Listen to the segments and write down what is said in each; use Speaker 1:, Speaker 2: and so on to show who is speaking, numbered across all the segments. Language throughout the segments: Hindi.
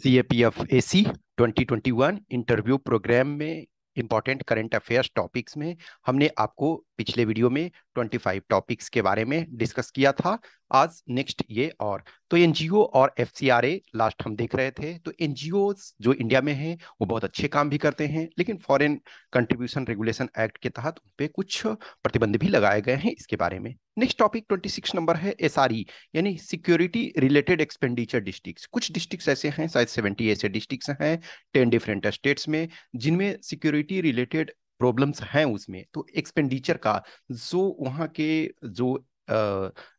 Speaker 1: C A P F A C twenty twenty one interview programme में इम्पॉर्टेंट करेंट अफेयर्स टॉपिक्स में हमने आपको पिछले वीडियो में 25 टॉपिक्स के बारे में डिस्कस किया था आज नेक्स्ट ये और तो एनजीओ और एफ लास्ट हम देख रहे थे तो एनजीओ जो इंडिया में हैं वो बहुत अच्छे काम भी करते हैं लेकिन फॉरेन कंट्रीब्यूशन रेगुलेशन एक्ट के तहत उन पर कुछ प्रतिबंध भी लगाए गए हैं इसके बारे में नेक्स्ट टॉपिक 26 नंबर है एस यानी सिक्योरिटी रिलेटेड एक्सपेंडिचर डिस्ट्रिक्ट कुछ डिस्ट्रिक्ट ऐसे हैं शायद सेवेंटी ऐसे डिस्ट्रिक्ट हैं टेन डिफरेंट स्टेट्स में जिनमें सिक्योरिटी रिलेटेड प्रॉब्लम्स हैं उसमें तो एक्सपेंडिचर का जो वहाँ के जो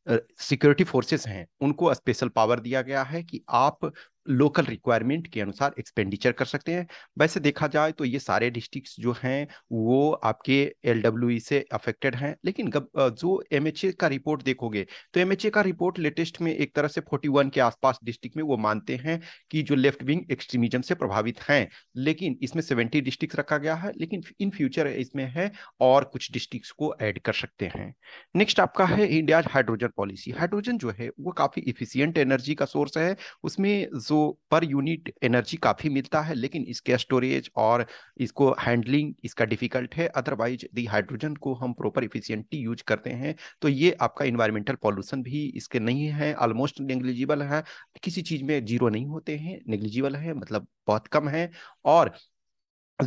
Speaker 1: सिक्योरिटी फोर्सेस हैं उनको स्पेशल पावर दिया गया है कि आप लोकल रिक्वायरमेंट के अनुसार एक्सपेंडिचर कर सकते हैं वैसे देखा जाए तो ये सारे डिस्ट्रिक्ट्स जो हैं वो आपके एल e से अफेक्टेड हैं लेकिन जो एम का रिपोर्ट देखोगे तो एम का रिपोर्ट लेटेस्ट में एक तरह से 41 के आसपास डिस्ट्रिक्ट में वो मानते हैं कि जो लेफ्ट विंग एक्सट्रीमिज्म से प्रभावित हैं लेकिन इसमें सेवेंटी डिस्ट्रिक्ट रखा गया है लेकिन इन फ्यूचर इसमें है और कुछ डिस्ट्रिक्ट को एड कर सकते हैं नेक्स्ट आपका है इंडिया हाइड्रोजन पॉलिसी हाइड्रोजन जो है वो काफ़ी इफिशियंट एनर्जी का सोर्स है उसमें जो पर यूनिट एनर्जी काफ़ी मिलता है लेकिन इसके स्टोरेज और इसको हैंडलिंग इसका डिफिकल्ट है अदरवाइज यदि हाइड्रोजन को हम प्रॉपर इफिशियंटली यूज करते हैं तो ये आपका इन्वायरमेंटल पॉल्यूशन भी इसके नहीं है ऑलमोस्ट नेग्लिजिबल है किसी चीज़ में जीरो नहीं होते हैं नेग्लिजिबल है मतलब बहुत कम है और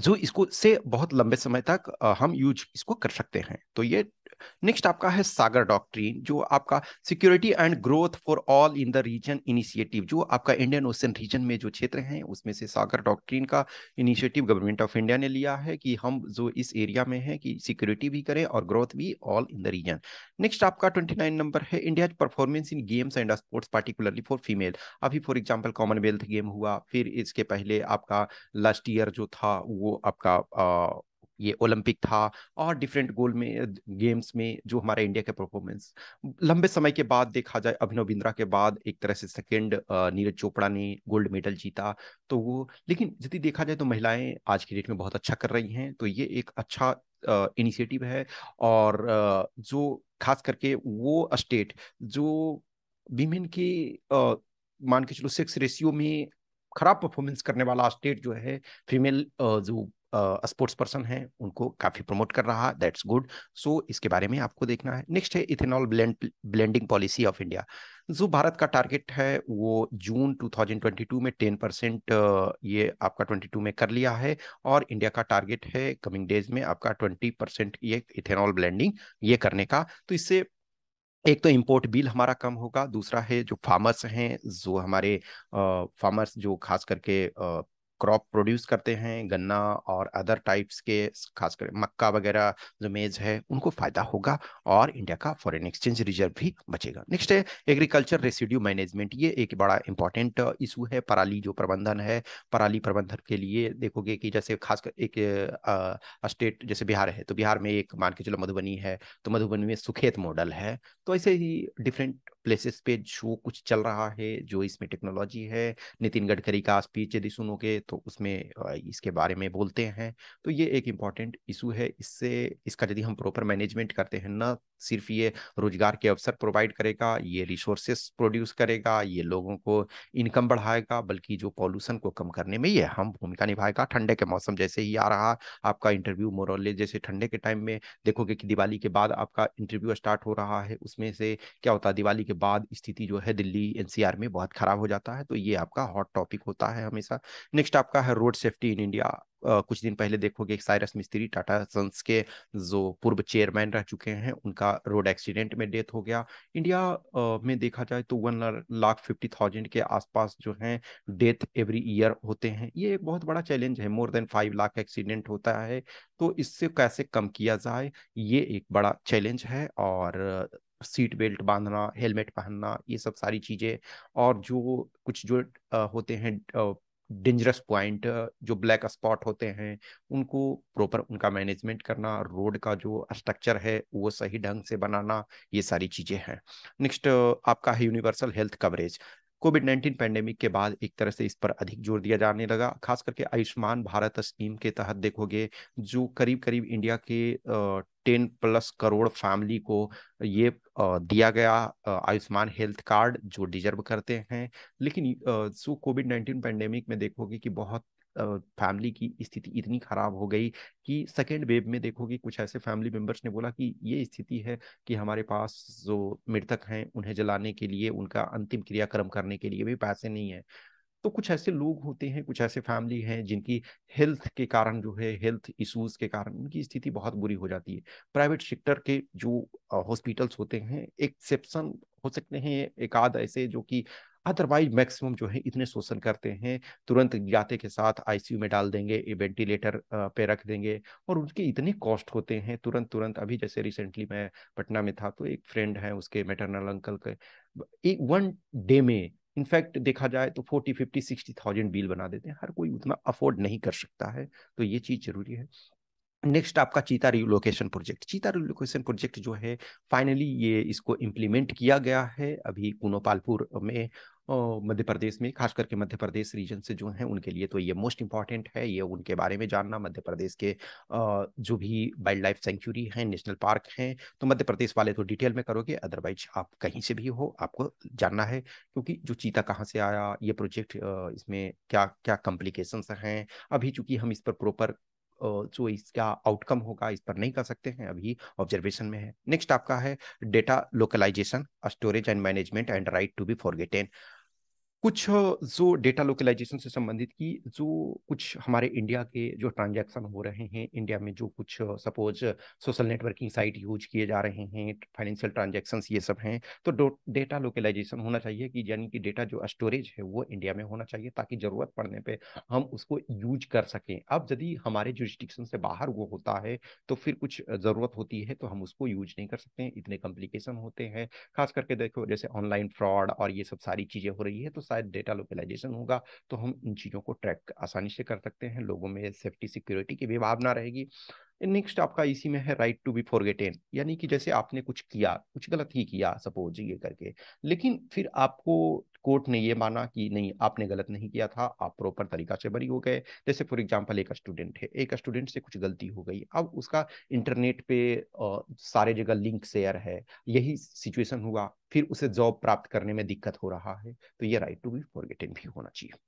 Speaker 1: जो इसको से बहुत लंबे समय तक हम यूज इसको कर सकते हैं तो ये नेक्स्ट आपका है सागर डॉक्ट्रीन जो आपका security and growth for all in the region initiative जो आपका इंडियन ओशन रीजन में जो क्षेत्र हैं उसमें से सागर डॉक्ट्रीन का इनिशिएटिव गवर्नमेंट ऑफ इंडिया ने लिया है कि हम जो इस एरिया में है कि सिक्योरिटी भी करें और ग्रोथ भी all in the region next आपका ट्वेंटी नंबर है India performance in games and sports particularly for female अभी फॉर एग्जाम्पल कॉमनवेल्थ गेम हुआ फिर इसके पहले आपका लास्ट ईयर जो था वो आपका ये ओलंपिक था और डिफरेंट गोल में गेम्स में जो हमारा इंडिया का परफॉर्मेंस लंबे समय के बाद देखा जाए अभिनव बिंद्रा के बाद एक तरह से सेकेंड नीरज चोपड़ा ने गोल्ड मेडल जीता तो वो लेकिन यदि देखा जाए तो महिलाएं आज की डेट में बहुत अच्छा कर रही हैं तो ये एक अच्छा इनिशिएटिव है और जो खास करके वो स्टेट जो विमेन के मान के चलो सेक्स रेशियो में खराब परफॉर्मेंस करने वाला स्टेट जो है फीमेल जो स्पोर्ट्स पर्सन हैं उनको काफ़ी प्रमोट कर रहा दैट्स गुड सो इसके बारे में आपको देखना है नेक्स्ट है ethanol blend blending policy of India जो भारत का टारगेट है वो जून 2022 में 10 परसेंट ये आपका 22 में कर लिया है और इंडिया का टारगेट है कमिंग डेज में आपका 20 परसेंट ये इथेनॉल ब्लेंडिंग ये करने का तो इससे एक तो इम्पोर्ट बिल हमारा कम होगा दूसरा है जो फार्मर्स हैं जो हमारे फार्मर्स जो खास करके क्रॉप प्रोड्यूस करते हैं गन्ना और अदर टाइप्स के खासकर मक्का वगैरह जो मेज है उनको फायदा होगा और इंडिया का फॉरेन एक्सचेंज रिजर्व भी बचेगा नेक्स्ट है एग्रीकल्चर रेसिड्यू मैनेजमेंट ये एक बड़ा इंपॉर्टेंट इशू है पराली जो प्रबंधन है पराली प्रबंधन के लिए देखोगे कि जैसे खासकर एक स्टेट जैसे बिहार है तो बिहार में एक मान के चलो मधुबनी है तो मधुबनी में सुखेत मॉडल है तो ऐसे ही डिफरेंट प्लेसेस पे जो कुछ चल रहा है जो इसमें टेक्नोलॉजी है नितिन गडकरी का स्पीच यदि सुनोगे तो उसमें इसके बारे में बोलते हैं तो ये एक इम्पॉर्टेंट इशू है इससे इसका यदि हम प्रॉपर मैनेजमेंट करते हैं ना सिर्फ ये रोजगार के अवसर प्रोवाइड करेगा ये रिसोर्सेस प्रोड्यूस करेगा ये लोगों को इनकम बढ़ाएगा बल्कि जो पॉल्यूशन को कम करने में ये हम भूमिका निभाएगा ठंडे के मौसम जैसे ही आ रहा आपका इंटरव्यू मोरले जैसे ठंडे के टाइम में देखोगे कि दिवाली के बाद आपका इंटरव्यू स्टार्ट हो रहा है उसमें से क्या होता है दिवाली के बाद स्थिति जो है दिल्ली एनसीआर में बहुत खराब हो जाता है तो ये आपका हॉट टॉपिक होता है हमेशा नेक्स्ट आपका है road safety in India Uh, कुछ दिन पहले देखोगे साइरस मिस्त्री टाटा सन्स के जो पूर्व चेयरमैन रह चुके हैं उनका रोड एक्सीडेंट में डेथ हो गया इंडिया uh, में देखा जाए तो वन लाख फिफ्टी थाउजेंड के आसपास जो है डेथ एवरी ईयर होते हैं ये एक बहुत बड़ा चैलेंज है more than five lakh accident होता है तो इससे कैसे कम किया जाए ये एक बड़ा चैलेंज है और सीट बेल्ट बांधना हेलमेट पहनना ये सब सारी चीज़ें और जो कुछ जो होते हैं डेंजरस पॉइंट जो ब्लैक स्पॉट होते हैं उनको प्रॉपर उनका मैनेजमेंट करना रोड का जो स्ट्रक्चर है वो सही ढंग से बनाना ये सारी चीज़ें हैं नेक्स्ट आपका है universal health coverage Covid nineteen pandemic के बाद एक तरह से इस पर अधिक जोर दिया जाने लगा खास करके आयुष्मान भारत स्कीम के तहत देखोगे जो करीब करीब इंडिया के टेन प्लस करोड़ फैमिली को ये दिया गया आयुष्मान हेल्थ कार्ड जो डिजर्व करते हैं लेकिन सो कोविड नाइन्टीन पैंडेमिक में देखोगे कि बहुत फैमिली की स्थिति इतनी खराब हो गई कि सेकेंड वेव में देखोगे कुछ ऐसे फैमिली मेम्बर्स ने बोला कि ये स्थिति है कि हमारे पास जो मृतक हैं उन्हें जलाने के लिए उनका अंतिम क्रियाक्रम करने के लिए भी पैसे नहीं है तो कुछ ऐसे लोग होते हैं कुछ ऐसे फैमिली हैं जिनकी हेल्थ के कारण जो है हेल्थ इश्यूज के कारण उनकी स्थिति बहुत बुरी हो जाती है प्राइवेट सेक्टर के जो हॉस्पिटल्स होते हैं एक्सेप्शन हो सकते हैं एक आध ऐसे जो कि अदरवाइज मैक्सिमम जो है इतने शोषण करते हैं तुरंत जाते के साथ आईसीयू में डाल देंगे वेंटिलेटर पे रख देंगे और उनके इतने कॉस्ट होते हैं तुरंत तुरंत अभी जैसे रिसेंटली मैं पटना में था तो एक फ्रेंड है उसके मेटरनल अंकल के एक वन डे में इनफैक्ट देखा जाए तो forty fifty sixty thousand bill बना देते हैं हर कोई उतना अफोर्ड नहीं कर सकता है तो ये चीज़ जरूरी है नेक्स्ट आपका cheetah relocation project cheetah relocation project जो है फाइनली ये इसको इम्प्लीमेंट किया गया है अभी कुनोपालपुर में मध्य प्रदेश में खास करके मध्य प्रदेश रीजन से जो हैं उनके लिए तो ये मोस्ट इंपॉर्टेंट है ये उनके बारे में जानना मध्य प्रदेश के जो भी वाइल्ड लाइफ सेंचुरी हैं नेशनल पार्क हैं तो मध्य प्रदेश वाले तो डिटेल में करोगे अदरवाइज आप कहीं से भी हो आपको जानना है क्योंकि जो चीता कहाँ से आया ये प्रोजेक्ट इसमें क्या क्या कॉम्प्लिकेशंस हैं अभी चूंकि हम इस पर प्रॉपर जो इसका आउटकम होगा इस पर नहीं कर सकते हैं अभी ऑब्जर्वेशन में है नेक्स्ट आपका है data localisation storage and management and right to be forgotten कुछ जो डेटा लोकलाइजेशन से संबंधित की जो कुछ हमारे इंडिया के जो ट्रांजैक्शन हो रहे हैं इंडिया में जो कुछ suppose social networking site use किए जा रहे हैं फाइनेंशियल ट्रांजेक्शन ये सब हैं तो डेटा लोकलाइजेशन होना चाहिए कि यानी कि डेटा जो स्टोरेज है वो इंडिया में होना चाहिए ताकि ज़रूरत पड़ने पर हम उसको यूज कर सकें अब यदि हमारे जुडिस्टिक्शन से बाहर वो होता है तो फिर कुछ ज़रूरत होती है तो हम उसको यूज नहीं कर सकते इतने कॉम्प्लिकेशन होते हैं खास करके देखो जैसे ऑनलाइन फ्रॉड और ये सब सारी चीज़ें हो रही है तो शायद डेटा लोकलाइजेशन होगा तो हम इन चीज़ों को ट्रैक आसानी से कर सकते हैं लोगों में सेफ्टी सिक्योरिटी की भी भावना रहेगी नेक्स्ट आपका इसी में है राइट टू बी फॉरगेटेन यानी कि जैसे आपने कुछ किया कुछ गलत ही किया सपोज ये करके लेकिन फिर आपको कोर्ट ने ये माना कि नहीं आपने गलत नहीं किया था आप प्रॉपर तरीका से बरी हो गए जैसे फॉर एग्जांपल एक स्टूडेंट है एक स्टूडेंट से कुछ गलती हो गई अब उसका इंटरनेट पे आ, सारे जगह लिंक शेयर है यही सिचुएशन हुआ फिर उसे जॉब प्राप्त करने में दिक्कत हो रहा है तो ये राइट टू बी फॉरगेटेन भी होना चाहिए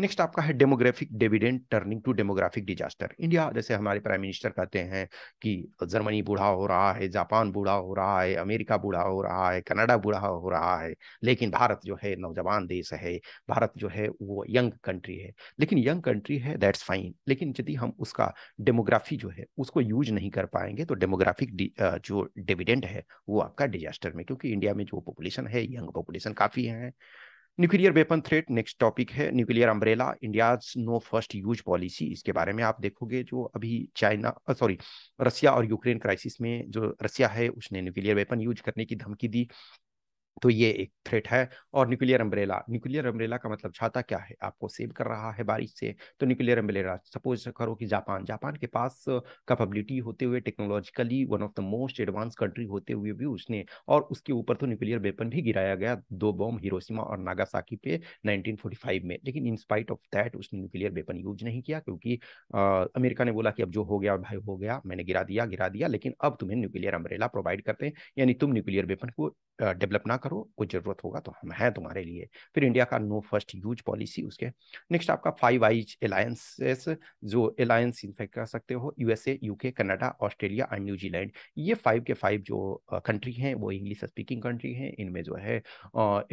Speaker 1: नेक्स्ट आपका है demographic dividend turning to demographic disaster India जैसे हमारे प्राइम मिनिस्टर कहते हैं कि जर्मनी बूढ़ा हो रहा है जापान बूढ़ा हो रहा है अमेरिका बूढ़ा हो रहा है कनाडा बूढ़ा हो रहा है लेकिन भारत जो है नौजवान देश है भारत जो है वो यंग कंट्री है लेकिन यंग कंट्री है दैट्स फाइन लेकिन यदि हम उसका डेमोग्राफी जो है उसको यूज नहीं कर पाएंगे तो डेमोग्राफिक जो डिविडेंड है वो आपका डिजास्टर में क्योंकि इंडिया में जो पॉपुलेशन है यंग पॉपुलेशन काफ़ी है nuclear weapon threat next topic है nuclear umbrella India no first use policy इसके बारे में आप देखोगे जो अभी चाइना सॉरी रसिया और यूक्रेन क्राइसिस में जो रसिया है उसने न्यूक्लियर वेपन यूज करने की धमकी दी तो ये एक थ्रेट है और न्यूक्लियर अम्ब्रेला न्यूक्लियर अम्ब्रेला का मतलब छाता क्या है आपको सेव कर रहा है बारिश से तो न्यूक्लियर अम्ब्रेला सपोज करो कि जापान जापान के पास कैपेबिलिटी होते हुए technologically one of the most advance country होते हुए भी उसने और उसके ऊपर तो न्यूक्लियर वेपन भी गिराया गया दो बॉम्ब हिरोसिमा और नागासाकी पे नाइनटीन में लेकिन इंस्पाइट ऑफ दैट उसने न्यूक्लियर वेपन यूज नहीं किया क्योंकि आ, अमेरिका ने बोला कि अब जो हो गया भाई हो गया मैंने गिरा दिया गिरा दिया लेकिन अब तुम्हें न्यूक्लियर अम्ब्रेला प्रोवाइड करते हैं यानी तुम न्यूक्लियर वेपन को डेवलप ना करो कुछ जरूरत होगा तो हम हैं तुम्हारे लिए फिर इंडिया का नो फर्स्ट यूज पॉलिसी उसके नेक्स्ट आपका फाइव आईज अलायंसेस जो अलायंस इनफेक्ट कर सकते हो USA UK Canada Australia and New Zealand ये फाइव के फाइव जो कंट्री हैं वो इंग्लिश स्पीकिंग कंट्री हैं इनमें जो है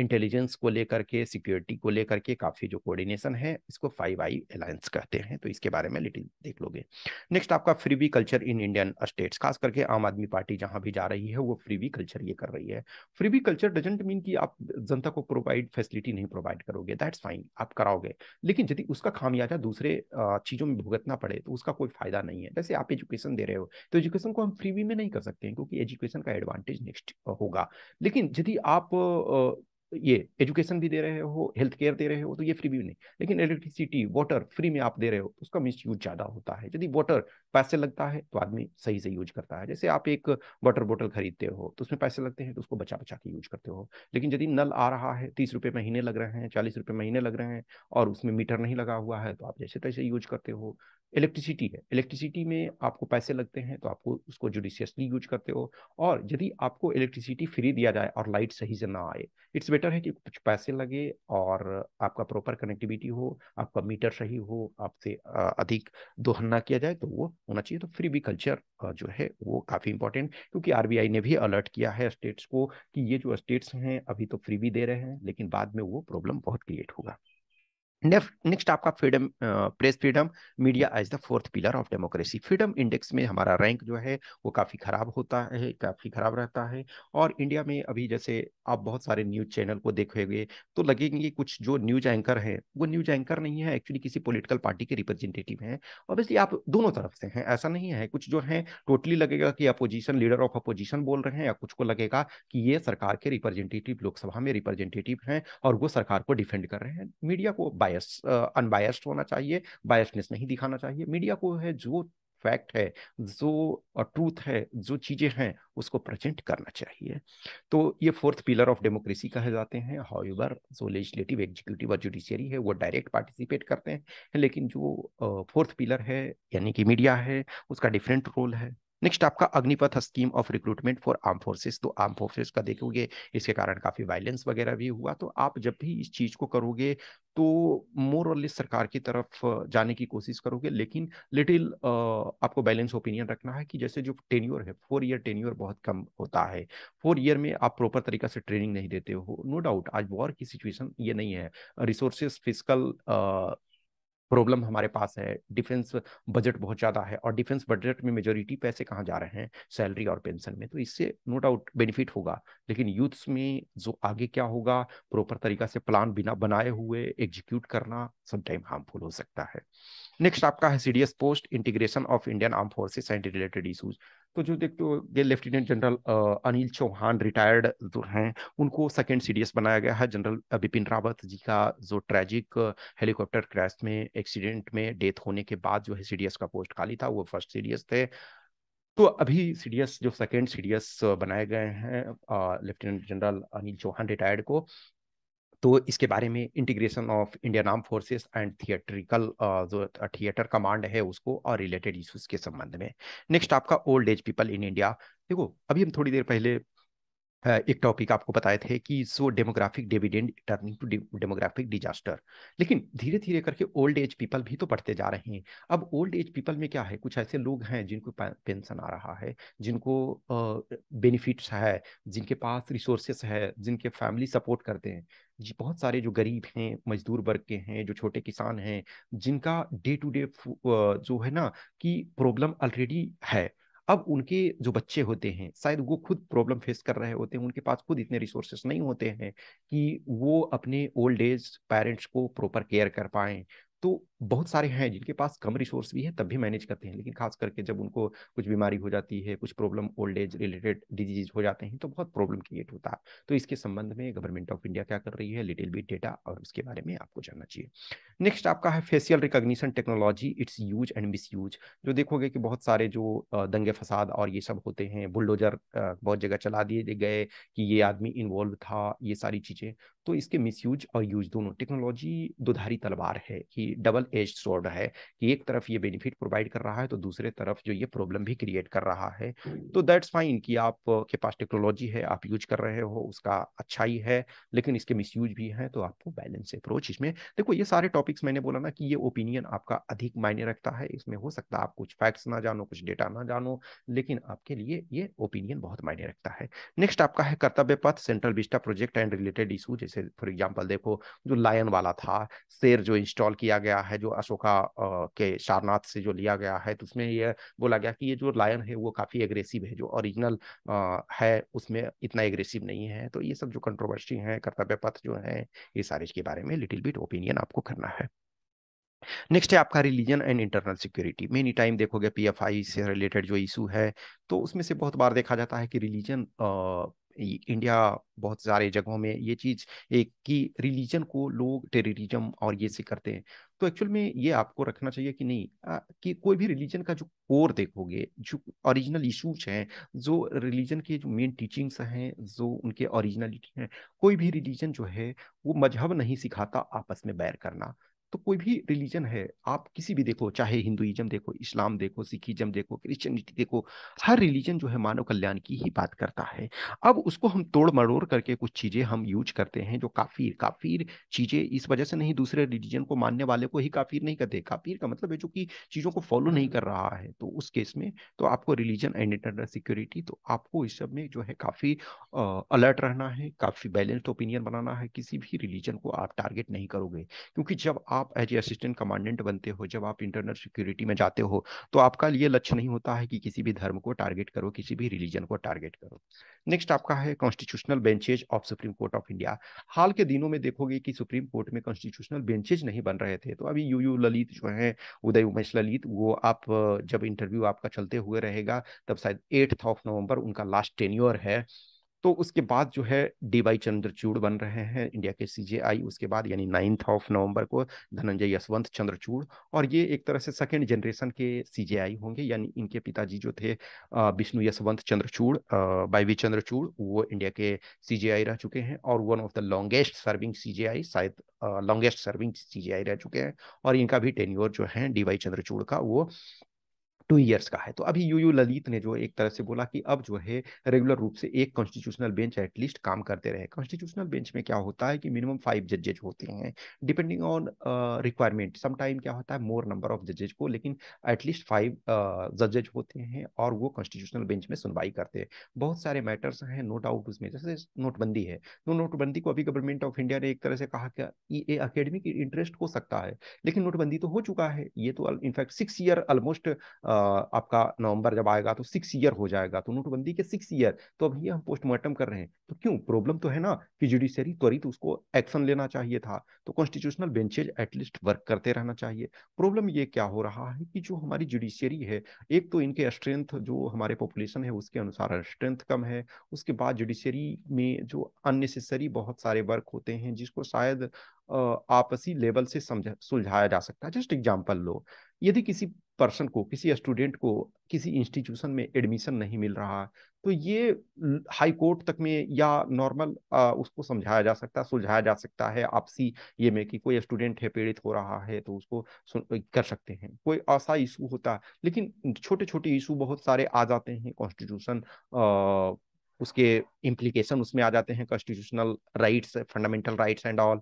Speaker 1: इंटेलिजेंस को लेकर के सिक्योरिटी को लेकर के काफ़ी जो कोऑर्डिनेशन है इसको फाइव आई अलायंस कहते हैं तो इसके बारे में लिटिल देख लोगे नेक्स्ट आपका freebie culture in Indian states खास करके आम आदमी पार्टी जहाँ भी जा रही है वो फ्रीवी कल्चर ये कर रही है फ्रीवी कल्चर डजेंट मीन कि आप जनता को प्रोवाइड फैसिलिटी नहीं प्रोवाइड करोगे दैट्स फाइन आप कराओगे लेकिन यदि उसका खामियाजा दूसरे चीज़ों में भुगतना पड़े तो उसका कोई फायदा नहीं है जैसे आप एजुकेशन दे रहे हो तो एजुकेशन को हम फ्री में नहीं कर सकते हैं क्योंकि एजुकेशन का एडवांटेज नेक्स्ट होगा लेकिन यदि आप ये एजुकेशन भी दे रहे हो हेल्थ केयर दे रहे हो तो ये फ्री भी नहीं लेकिन इलेक्ट्रिसिटी वाटर फ्री में आप दे रहे हो तो उसका मिस यूज ज़्यादा होता है यदि वाटर पैसे लगता है तो आदमी सही से यूज करता है जैसे आप एक वाटर बोटल खरीदते हो तो उसमें पैसे लगते हैं तो उसको बचा बचा के यूज करते हो लेकिन यदि नल आ रहा है तीस रुपये महीने लग रहे हैं चालीस रुपये महीने लग रहे हैं और उसमें मीटर नहीं लगा हुआ है तो आप जैसे तैसे यूज करते हो इलेक्ट्रिसिटी है इलेक्ट्रिसिटी में आपको पैसे लगते हैं तो आपको उसको जुडिशियसली यूज करते हो और यदि आपको इलेक्ट्रिसिटी फ्री दिया जाए और लाइट सही से ना आए इट्स बेटर है कि कुछ पैसे लगे और आपका प्रॉपर कनेक्टिविटी हो आपका मीटर सही हो आपसे अधिक दोहन ना किया जाए तो वो होना चाहिए तो फ्री भी कल्चर जो है वो काफ़ी इंपॉर्टेंट क्योंकि आर ने भी अलर्ट किया है स्टेट्स को कि ये जो स्टेट्स हैं अभी तो फ्री भी दे रहे हैं लेकिन बाद में वो प्रॉब्लम बहुत क्रिएट होगा नेक्स्ट आपका freedom press freedom media as the fourth pillar of democracy freedom index में हमारा रैंक जो है वो काफ़ी ख़राब होता है काफ़ी ख़राब रहता है और इंडिया में अभी जैसे आप बहुत सारे न्यूज़ चैनल को देखोगे तो लगेंगे कुछ जो न्यूज एंकर हैं वो न्यूज एंकर नहीं है एक्चुअली किसी पोलिटिकल पार्टी के रिप्रेजेंटेटिव हैं ऑब्वियसली आप दोनों तरफ से हैं ऐसा नहीं है कुछ जो है टोटली लगेगा कि अपोजिशन लीडर ऑफ अपोजिशन बोल रहे हैं या कुछ को लगेगा कि ये सरकार के रिप्रेजेंटेटिव लोकसभा में रिप्रेजेंटेटिव हैं और वो सरकार को डिफेंड कर रहे हैं मीडिया को बाय बायस अनबायस्ड होना चाहिए बायसनेस नहीं दिखाना चाहिए मीडिया को है जो फैक्ट है जो ट्रूथ है जो चीज़ें हैं उसको प्रेजेंट करना चाहिए तो ये फोर्थ पिलर ऑफ डेमोक्रेसी कहे जाते हैं हाउएवर जो लेजिस्लेटिव एग्जीक्यूटिव और जुडिशियरी है वो डायरेक्ट पार्टिसिपेट करते हैं लेकिन जो फोर्थ पिलर है यानी कि मीडिया है उसका डिफरेंट रोल है नेक्स्ट आपका Agnipath scheme of recruitment for arm forces तो आर्म फोर्सेस का देखोगे इसके कारण काफी वायलेंस वगैरह भी हुआ तो आप जब भी इस चीज को करोगे तो मोर और लेस सरकार की तरफ जाने की कोशिश करोगे लेकिन लिटिल आपको बैलेंस ओपिनियन रखना है कि जैसे जो टेन्योर है फोर ईयर टेन्योर बहुत कम होता है फोर ईयर में आप प्रॉपर तरीका से ट्रेनिंग नहीं देते हो नो डाउट आज वॉर की सिचुएशन ये नहीं है रिसोर्सेस फिजिकल प्रॉब्लम हमारे पास है डिफेंस बजट बहुत ज़्यादा है और डिफेंस बजट में मेजोरिटी पैसे कहाँ जा रहे हैं सैलरी और पेंशन में तो इससे नो डाउट बेनिफिट होगा लेकिन यूथ्स में जो आगे क्या होगा प्रॉपर तरीका से प्लान बिना बनाए हुए एग्जीक्यूट करना समटाइम हार्मफुल हो सकता है नेक्स्ट आपका है CDS post integration of Indian arm forces and related issues तो जो हो तो lieutenant general Anil Chauhan retired जो हैं उनको सेकेंड सी बनाया गया है जनरल बिपिन रावत जी का जो ट्रेजिक हेलीकॉप्टर क्रैश में एक्सीडेंट में डेथ होने के बाद जो है सी का पोस्ट खाली था वो फर्स्ट सी थे तो अभी सी जो सेकेंड सी बनाए गए हैं lieutenant general Anil Chauhan retired को तो इसके बारे में integration of Indian arm forces and theatrical जो थिएटर कमांड है उसको और रिलेटेड इश्यूज के संबंध में नेक्स्ट आपका old age people in India देखो अभी हम थोड़ी देर पहले एक टॉपिक आपको बताए थे कि so demographic dividend turning to demographic disaster लेकिन धीरे धीरे करके ओल्ड एज पीपल भी तो बढ़ते जा रहे हैं अब ओल्ड एज पीपल में क्या है कुछ ऐसे लोग हैं जिनको पेंशन आ रहा है जिनको बेनिफिट्स है जिनके पास रिसोर्सेस है जिनके फैमिली सपोर्ट करते हैं जी बहुत सारे जो गरीब हैं मजदूर वर्ग के हैं जो छोटे किसान हैं जिनका डे टू डे जो है ना कि प्रॉब्लम ऑलरेडी है अब उनके जो बच्चे होते हैं शायद वो खुद प्रॉब्लम फेस कर रहे होते हैं उनके पास खुद इतने रिसोर्सेस नहीं होते हैं कि वो अपने ओल्ड एज पेरेंट्स को प्रॉपर केयर कर पाए तो बहुत सारे हैं जिनके पास कम रिसोर्स भी है तब भी मैनेज करते हैं लेकिन खास करके जब उनको कुछ बीमारी हो जाती है कुछ problem old age related disease हो जाते हैं तो बहुत प्रॉब्लम क्रिएट होता है तो इसके संबंध में गवर्नमेंट ऑफ इंडिया क्या कर रही है लिटिल बिट डेटा और उसके बारे में आपको जानना चाहिए नेक्स्ट आपका है facial recognition technology its use and misuse जो देखोगे कि बहुत सारे जो दंगे फसाद और ये सब होते हैं बुलडोजर बहुत जगह चला दिए गए कि ये आदमी इन्वॉल्व था ये सारी चीज़ें तो इसके मिसयूज और यूज दोनों टेक्नोलॉजी दुधारी तलवार है कि डबल एज स्वॉर्ड है कि एक तरफ ये बेनिफिट प्रोवाइड कर रहा है तो दूसरे तरफ जो ये प्रॉब्लम भी क्रिएट कर रहा है तो दैट्स फाइन कि आपके पास टेक्नोलॉजी है आप यूज कर रहे हो उसका अच्छाई है लेकिन इसके मिसयूज भी हैं तो आपको बैलेंस अप्रोच इसमें देखो ये सारे टॉपिक्स मैंने बोला ना कि ये ओपिनियन आपका अधिक मायने रखता है इसमें हो सकता है आप कुछ फैक्ट्स ना जानो कुछ डेटा ना जानो लेकिन आपके लिए ये ओपिनियन बहुत मायने रखता है नेक्स्ट आपका है Kartavya Path Central Vista project and related issue जैसे फॉर एग्जाम्पल देखो जो लायन वाला था शेर जो इंस्टॉल किया गया है जो अशोका के सारनाथ से जो लिया गया है तो उसमें ये बोला गया कि ये जो लायन है वो काफ़ी एग्रेसिव है जो ओरिजिनल है उसमें इतना एग्रेसिव नहीं है तो ये सब जो कंट्रोवर्सी है कर्तव्य पथ जो है ये सारे के बारे में लिटिल बिट ओपिनियन आपको करना है नेक्स्ट है आपका religion and internal security many time देखोगे पीएफआई से रिलेटेड जो इशू है तो उसमें से बहुत बार देखा जाता है कि रिलीजन इंडिया बहुत सारे जगहों में ये चीज़ एक कि रिलीजन को लोग टेररिज्म और ये से करते हैं तो एक्चुअल में ये आपको रखना चाहिए कि नहीं आ, कि कोई भी रिलीजन का जो कोर देखोगे जो ओरिजिनल इश्यूज हैं जो रिलीजन के जो मेन टीचिंग्स हैं जो उनके ओरिजिनलिटी हैं कोई भी रिलीजन जो है वो मजहब नहीं सिखाता आपस में बैर करना तो कोई भी रिलीजन है आप किसी भी देखो चाहे हिंदुइज्म देखो इस्लाम देखो सिखिज्म देखो क्रिश्चियनिटी देखो हर रिलीजन जो है मानव कल्याण की ही बात करता है अब उसको हम तोड़ मरोड़ करके कुछ चीज़ें हम यूज करते हैं जो काफी काफी चीज़ें इस वजह से नहीं दूसरे रिलीजन को मानने वाले को ही काफी नहीं करते काफी का मतलब है जो कि चीज़ों को फॉलो नहीं कर रहा है तो उस केस में तो आपको रिलीजन एंड इंटरनल सिक्योरिटी तो आपको इस सब में जो है काफ़ी अलर्ट रहना है काफ़ी बैलेंस्ड ओपिनियन बनाना है किसी भी रिलीजन को आप टारगेट नहीं करोगे क्योंकि जब आप आप एज ए असिस्टेंट कमांडेंट बनते हो जब आप इंटरनल सिक्योरिटी में जाते हो तो आपका ये लक्ष्य नहीं होता है कि किसी भी धर्म को टारगेट करो किसी भी रिलीजन को टारगेट करो नेक्स्ट आपका है constitutional benches of Supreme Court of India हाल के दिनों में देखोगे कि सुप्रीम कोर्ट में कॉन्स्टिट्यूशनल बेंचेज नहीं बन रहे थे तो अभी यू यू ललित जो है उदय उमेश ललित वो आप जब इंटरव्यू आपका चलते हुए रहेगा तब शायद एट्थ ऑफ नवंबर उनका लास्ट टेन्योर है तो उसके बाद जो है डी वाई चंद्रचूड़ बन रहे हैं इंडिया के सीजेआई उसके बाद यानी नाइन्थ ऑफ नवंबर को धनंजय यशवंत चंद्रचूड़ और ये एक तरह से सेकेंड जनरेशन के सीजेआई होंगे यानी इनके पिताजी जो थे विष्णु यशवंत चंद्रचूड़ बाईवी चंद्रचूड़ वो इंडिया के सीजेआई रह चुके हैं और one of the longest serving CJI शायद लॉन्गेस्ट सर्विंग सीजेआई रह चुके हैं और इनका भी टेन्योर जो है डी वाई चंद्रचूड़ का वो टू ईयर्स का है तो अभी यू यू ललित ने जो एक तरह से बोला कि अब जो है रेगुलर रूप से एक कॉन्स्टिट्यूशनल बेंच एटलीस्ट काम करते रहे कॉन्स्टिट्यूशनल बेंच में क्या होता है कि मिनिमम फाइव जजेज होते हैं डिपेंडिंग ऑन रिक्वायरमेंट समटाइम क्या होता है मोर नंबर ऑफ जजेज को लेकिन एटलीस्ट फाइव जजेज होते हैं और वो कॉन्स्टिट्यूशनल बेंच में सुनवाई करते हैं बहुत सारे मैटर्स हैं नो डाउट उसमें जैसे नोटबंदी है तो नोटबंदी को अभी गवर्नमेंट ऑफ इंडिया ने एक तरह से कहा कि ये अकेडमिक इंटरेस्ट हो सकता है लेकिन नोटबंदी तो हो चुका है ये तो इनफैक्ट सिक्स ईयर ऑलमोस्ट आपका नवंबर जब आएगा तो सिक्स ईयर हो जाएगा तो नोटबंदी के सिक्स ईयर तो अभी हम पोस्टमार्टम कर रहे हैं तो क्यों प्रॉब्लम तो है ना कि जुडिशियरी त्वरित उसको एक्शन लेना चाहिए था तो कॉन्स्टिट्यूशनल बेंचेज एटलीस्ट वर्क करते रहना चाहिए प्रॉब्लम ये क्या हो रहा है कि जो हमारी जुडिशियरी है एक तो इनके स्ट्रेंथ जो हमारे पॉपुलेशन है उसके अनुसार स्ट्रेंथ कम है उसके बाद जुडिशियरी में जो अननेसेसरी बहुत सारे वर्क होते हैं जिसको शायद आपसी लेवल से समझा सुलझाया जा सकता है जस्ट एग्जाम्पल लो यदि किसी पर्सन को किसी स्टूडेंट को किसी इंस्टीट्यूशन में एडमिशन नहीं मिल रहा तो ये हाई कोर्ट तक में या नॉर्मल उसको समझाया जा सकता है सुलझाया जा सकता है आपसी ये में कि कोई स्टूडेंट है पीड़ित हो रहा है तो उसको कर सकते हैं कोई ऐसा इशू होता है लेकिन छोटे छोटे इशू बहुत सारे आ जाते हैं कॉन्स्टिट्यूशन उसके इम्प्लीकेशन उसमें आ जाते हैं constitutional rights fundamental rights and all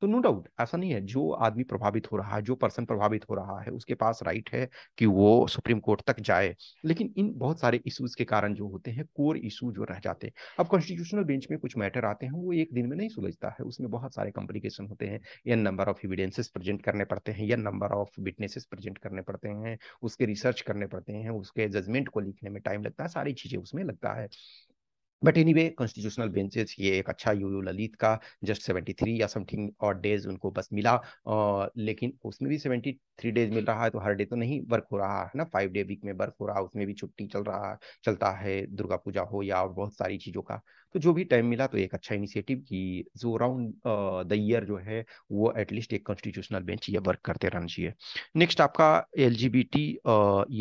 Speaker 1: तो नो डाउट ऐसा नहीं है जो आदमी प्रभावित हो रहा है जो पर्सन प्रभावित हो रहा है उसके पास राइट है कि वो सुप्रीम कोर्ट तक जाए लेकिन इन बहुत सारे इश्यूज के कारण जो होते हैं कोर इशू जो रह जाते हैं अब कॉन्स्टिट्यूशनल बेंच में कुछ मैटर आते हैं वो एक दिन में नहीं सुलझता है उसमें बहुत सारे कॉम्प्लिकेशन होते हैं n number of evidences present करने पड़ते हैं या नंबर ऑफ विटनेसेस प्रेजेंट करने पड़ते हैं उसके रिसर्च करने पड़ते हैं उसके जजमेंट को लिखने में टाइम लगता है सारी चीजें उसमें लगता है but anyway constitutional benches ये एक अच्छा यू यू ललित का जस्ट सेवेंटी थ्री या समथिंग और डेज उनको बस मिला और लेकिन उसमें भी सेवेंटी थ्री डेज मिल रहा है तो हर डे तो नहीं वर्क हो रहा है ना फाइव डे वीक में वर्क हो रहा है उसमें भी छुट्टी चल रहा है चलता है दुर्गा पूजा हो या और बहुत सारी चीज़ों का तो जो भी टाइम मिला तो एक अच्छा इनिशिएटिव कि जो अराउंड द ईयर जो है वो एटलीस्ट एक कॉन्स्टिट्यूशनल बेंच ये वर्क करते रहना चाहिए नेक्स्ट आपका एल जी बी टी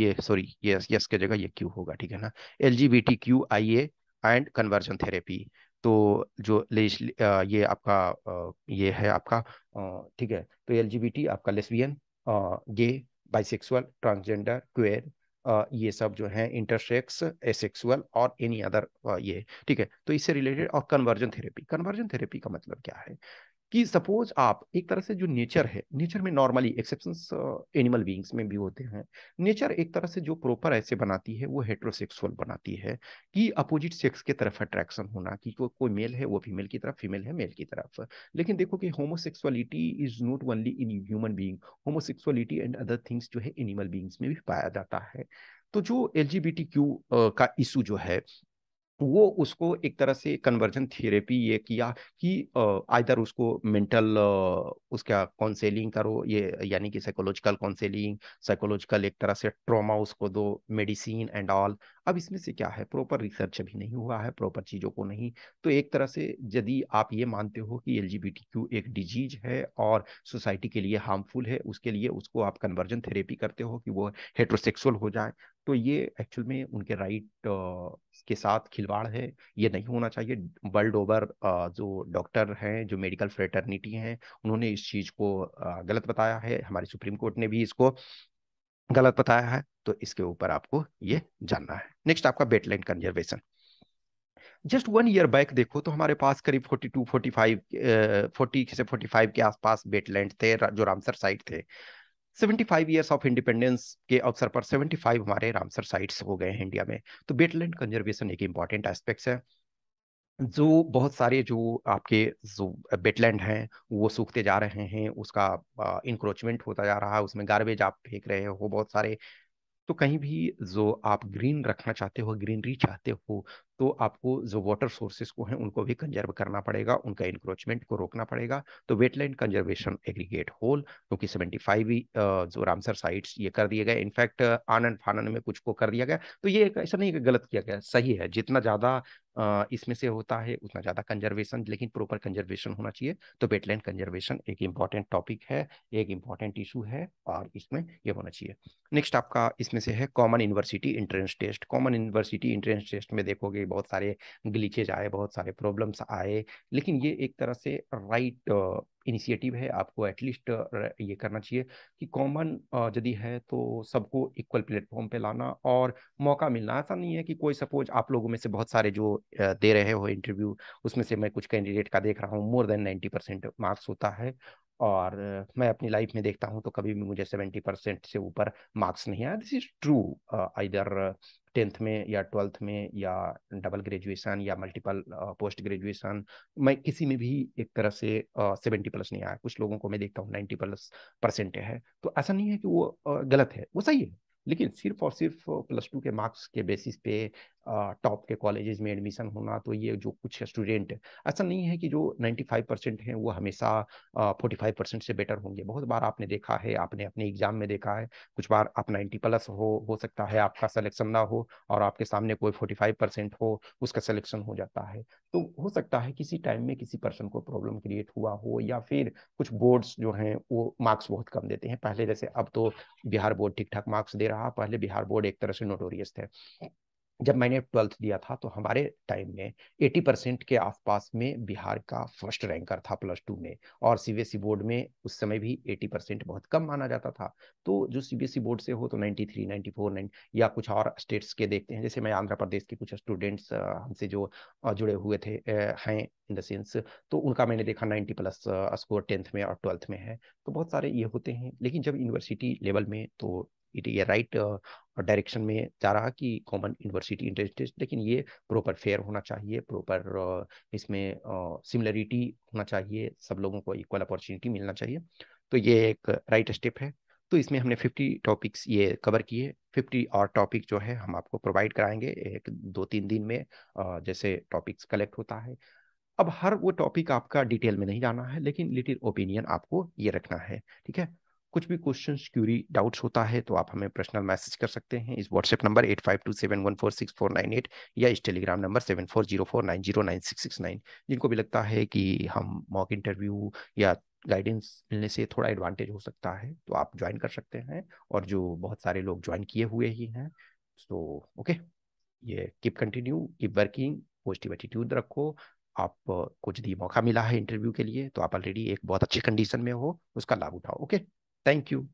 Speaker 1: ये सॉरी यस यस की जगह ये क्यू होगा ठीक है ना L G B T Q I A and conversion therapy तो जो ले ये आपका ये है आपका ठीक है तो एल आपका lesbian gay bisexual transgender queer ये सब जो है इंटरसेक्स एसेक्सुअल और एनी अदर ये ठीक है तो इससे रिलेटेड और कन्वर्जन थेरेपी कन्वर्जन थेरेपी का मतलब क्या है कि सपोज आप एक तरह से जो नेचर है नेचर में नॉर्मली एक्सेप्शन एनिमल बींग्स में भी होते हैं नेचर एक तरह से जो प्रॉपर ऐसे बनाती है वो हेट्रोसेक्सुअल बनाती है कि अपोजिट सेक्स के तरफ अट्रैक्शन होना कि को, कोई मेल है वो फीमेल की तरफ फीमेल है मेल की तरफ लेकिन देखो कि homosexuality is not only in human being homosexuality and other things जो है एनिमल बींग्स में भी पाया जाता है तो जो एल uh, का इशू जो है तो वो उसको एक तरह से कन्वर्जन थेरेपी ये किया कि आइधर उसको मेंटल उसका काउंसलिंग करो ये यानी कि साइकोलॉजिकल काउंसलिंग साइकोलॉजिकल एक तरह से ट्रॉमा उसको दो मेडिसिन एंड ऑल अब इसमें से क्या है प्रॉपर रिसर्च अभी नहीं हुआ है प्रॉपर चीज़ों को नहीं तो एक तरह से यदि आप ये मानते हो कि एल एक डिजीज है और सोसाइटी के लिए हार्मफुल है उसके लिए उसको आप कन्वर्जन थेरेपी करते हो कि वो हेट्रोसेक्सुअल हो जाए तो ये एक्चुअल में उनके राइट के साथ खिलवाड़ है ये नहीं होना चाहिए वर्ल्ड ओवर जो डॉक्टर हैं जो मेडिकल फ्रेटर्निटी हैं उन्होंने इस चीज़ को गलत बताया है हमारी सुप्रीम कोर्ट ने भी इसको गलत बताया है तो इसके ऊपर आपको ये जानना है नेक्स्ट आपका wetland conservation just one year back देखो तो हमारे पास करीब 42, 45, 40 से 45 के आसपास बेटलैंड थे जो रामसर साइट थे 75 इयर्स ऑफ इंडिपेंडेंस के अवसर पर 75 हमारे रामसर साइट्स हो गए हैं इंडिया में तो बेटलैंड कंजर्वेशन एक इंपॉर्टेंट एस्पेक्ट है जो बहुत सारे जो आपके जो बेटलैंड हैं वो सूखते जा रहे हैं उसका इंक्रोचमेंट होता जा रहा है उसमें गार्बेज आप फेंक रहे हो बहुत सारे तो कहीं भी जो आप ग्रीन रखना चाहते हो ग्रीनरी चाहते हो तो आपको जो वाटर सोर्सेज को हैं उनको भी कंजर्व करना पड़ेगा उनका इंक्रोचमेंट को रोकना पड़ेगा तो वेटलैंड कंजर्वेशन एग्रीगेट होल क्योंकि सेवेंटी फाइव भी जो रामसर साइट्स ये कर दिए गए इनफैक्ट आनंद फानन में कुछ को कर दिया गया तो ये ऐसा नहीं गलत किया गया सही है जितना ज़्यादा इसमें से होता है उतना ज़्यादा कंजर्वेशन लेकिन प्रॉपर कंजर्वेशन होना चाहिए तो वेटलैंड कंजर्वेशन एक इंपॉर्टेंट टॉपिक है एक इम्पॉर्टेंट इशू है और इसमें ये होना चाहिए नेक्स्ट आपका इसमें से है common university entrance test common university entrance test में देखोगे भी बहुत सारे ग्लीचेज आए बहुत सारे प्रॉब्लम्स आए लेकिन ये एक तरह से राइट इनिशिएटिव है आपको एटलीस्ट ये करना चाहिए कि कॉमन यदि है तो सबको इक्वल प्लेटफॉर्म पे लाना और मौका मिलना ऐसा नहीं है कि कोई सपोज आप लोगों में से बहुत सारे जो दे रहे हो इंटरव्यू उसमें से मैं कुछ कैंडिडेट का देख रहा हूँ more than ninety percent marks होता है और मैं अपनी लाइफ में देखता हूँ तो कभी भी मुझे सेवेंटी परसेंट से ऊपर मार्क्स नहीं आया this is true either tenth में या ट्वेल्थ में या डबल ग्रेजुएशन या मल्टीपल पोस्ट ग्रेजुएशन मैं किसी में भी एक तरह से सेवेंटी uh, प्लस नहीं आया कुछ लोगों को मैं देखता हूँ नाइन्टी प्लस परसेंट है तो ऐसा नहीं है कि वो uh, गलत है वो सही है लेकिन सिर्फ और सिर्फ प्लस टू के मार्क्स के बेसिस पे टॉप के कॉलेजेस में एडमिशन होना तो ये जो कुछ स्टूडेंट ऐसा नहीं है कि जो 95 परसेंट हैं वो हमेशा 45 परसेंट से बेटर होंगे बहुत बार आपने देखा है आपने अपने एग्जाम में देखा है कुछ बार आप 90 प्लस हो हो सकता है आपका सिलेक्शन ना हो और आपके सामने कोई 45 परसेंट हो उसका सिलेक्शन हो जाता है तो हो सकता है किसी टाइम में किसी पर्सन को प्रॉब्लम क्रिएट हुआ हो या फिर कुछ बोर्ड्स जो हैं वो मार्क्स बहुत कम देते हैं पहले जैसे अब तो बिहार बोर्ड ठीक ठाक मार्क्स दे रहा पहले बिहार बोर्ड एक तरह से नोटोरियस थे जब मैंने ट्वेल्थ दिया था तो हमारे टाइम में 80 परसेंट के आसपास में बिहार का फर्स्ट रैंकर था प्लस टू में और सीबीएसई बोर्ड में उस समय भी 80 परसेंट बहुत कम माना जाता था तो जो सीबीएसई बोर्ड से हो तो 93, 94, नाइन या कुछ और स्टेट्स के देखते हैं जैसे मैं आंध्र प्रदेश के कुछ स्टूडेंट्स हमसे जो जुड़े हुए थे हैं इन द सेंस तो उनका मैंने देखा नाइन्टी प्लस स्कोर टेंथ में और ट्वेल्थ में है तो बहुत सारे ये होते हैं लेकिन जब यूनिवर्सिटी लेवल में तो ये राइट डायरेक्शन में जा रहा कि कॉमन यूनिवर्सिटी इंटरेस्टेज टेस्ट लेकिन ये प्रॉपर फेयर होना चाहिए प्रॉपर uh, इसमें सिमिलरिटी uh, होना चाहिए सब लोगों को इक्वल अपॉर्चुनिटी मिलना चाहिए तो ये एक राइट स्टेप है तो इसमें हमने 50 टॉपिक्स ये कवर किए 50 और टॉपिक जो है हम आपको प्रोवाइड कराएंगे एक दो तीन दिन में uh, जैसे टॉपिक्स कलेक्ट होता है अब हर वो टॉपिक आपका डिटेल में नहीं जाना है लेकिन लिटिल ओपिनियन आपको ये रखना है ठीक है कुछ भी क्वेश्चन क्यूरी डाउट्स होता है तो आप हमें पर्सनल मैसेज कर सकते हैं इस WhatsApp number eight five two seven one four six four nine eight या इस Telegram number seven four zero four nine zero nine six six nine जिनको भी लगता है कि हम मॉक इंटरव्यू या गाइडेंस मिलने से थोड़ा एडवांटेज हो सकता है तो आप ज्वाइन कर सकते हैं और जो बहुत सारे लोग ज्वाइन किए हुए ही हैं तो ओके ये keep continue keep working positive attitude रखो आप कुछ यदि मौका मिला है इंटरव्यू के लिए तो आप ऑलरेडी एक बहुत अच्छी कंडीशन में हो उसका लाभ उठाओ ओके Thank you.